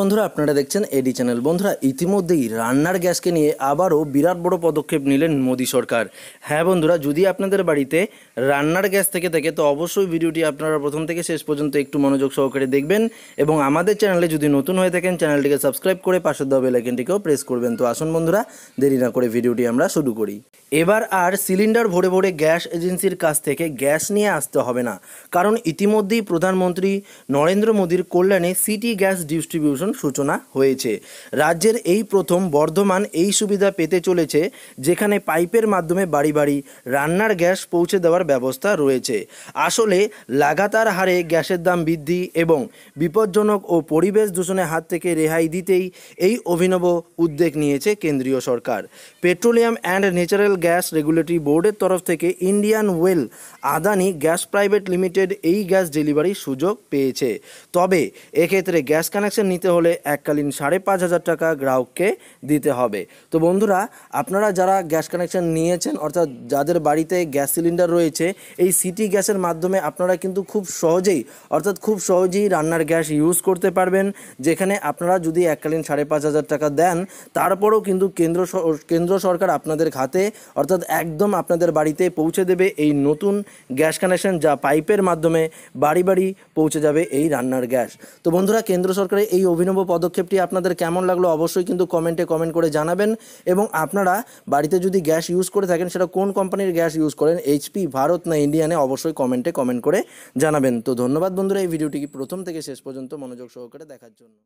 বন্ধুরা আপনারা দেখছেন এডি চ্যানেল বন্ধুরা ইতিমধ্যেই রান্নার গ্যাসকে নিয়ে আবারও বিরাট বড় পদক্ষেপ নিলেন মোদী সরকার হ্যাঁ বন্ধুরা যদি আপনাদের বাড়িতে রান্নার গ্যাস থেকে থাকে তো অবশ্যই ভিডিওটি আপনারা প্রথম থেকে শেষ পর্যন্ত একটু মনোযোগ সহকারে দেখবেন এবং আমাদের চ্যানেলে যদি নতুন হয়ে থাকেন চ্যানেলটিকে সাবস্ক্রাইব করে পাশের দেওয়া বেলাইকেনটিকেও প্রেস করবেন তো আসুন বন্ধুরা দেরি না করে ভিডিওটি আমরা শুরু করি এবার আর সিলিন্ডার ভরে ভরে গ্যাস এজেন্সির কাছ থেকে গ্যাস নিয়ে আসতে হবে না কারণ ইতিমধ্যেই প্রধানমন্ত্রী নরেন্দ্র মোদীর কল্যাণে সিটি গ্যাস ডিস্ট্রিবিউশন অনশন সূচনা হয়েছে রাজ্যের এই প্রথম বর্ধমান এই সুবিধা পেতে চলেছে যেখানে পাইপের মাধ্যমে বাড়ি বাড়ি রান্নার গ্যাস পৌঁছে দেওয়ার ব্যবস্থা রয়েছে আসলে লাগাতার হারে গ্যাসের দাম বৃদ্ধি এবং বিপজ্জনক ও পরিবেশ দূষণের হাত থেকে রেহাই দিতেই এই অভিনব উদ্যোগ নিয়েছে কেন্দ্রীয় সরকার petroleum and natural gas regulatory বোর্ডের তরফ থেকে Indian Oil Adani gas private limited এই গ্যাস ডেলিভারির সুযোগ পেয়েছে তবে এক্ষেত্রে গ্যাস কানেকশন নিতে হলে এককালীন সাড়ে পাঁচ হাজার টাকা গ্রাহককে দিতে হবে তো বন্ধুরা আপনারা যারা গ্যাস কানেকশন নিয়েছেন অর্থাৎ যাদের বাড়িতে গ্যাস সিলিন্ডার রয়েছে এই সিটি গ্যাসের মাধ্যমে আপনারা কিন্তু খুব সহজেই অর্থাৎ খুব সহজেই রান্নার গ্যাস ইউজ করতে পারবেন যেখানে আপনারা যদি এককালীন সাড়ে পাঁচ হাজার টাকা দেন তারপরও কিন্তু কেন্দ্র কেন্দ্র সরকার আপনাদের খাতে অর্থাৎ একদম আপনাদের বাড়িতে পৌঁছে দেবে এই নতুন গ্যাস কানেকশন যা পাইপের মাধ্যমে বাড়ি বাড়ি পৌঁছে যাবে এই রান্নার গ্যাস তো বন্ধুরা কেন্দ্র সরকারের এই অভিনব পদক্ষেপটি আপনাদের কেমন লাগলো অবশ্যই কিন্তু কমেন্টে কমেন্ট করে জানাবেন এবং আপনারা বাড়িতে যদি গ্যাস ইউজ করে থাকেন সেটা কোন কোম্পানির গ্যাস ইউজ করেন এইচপি ভারত না ইন্ডিয়ানে অবশ্যই কমেন্টে কমেন্ট করে জানাবেন তো ধন্যবাদ বন্ধুরা এই ভিডিওটি প্রথম থেকে শেষ পর্যন্ত মনোযোগ সহকারে দেখার জন্য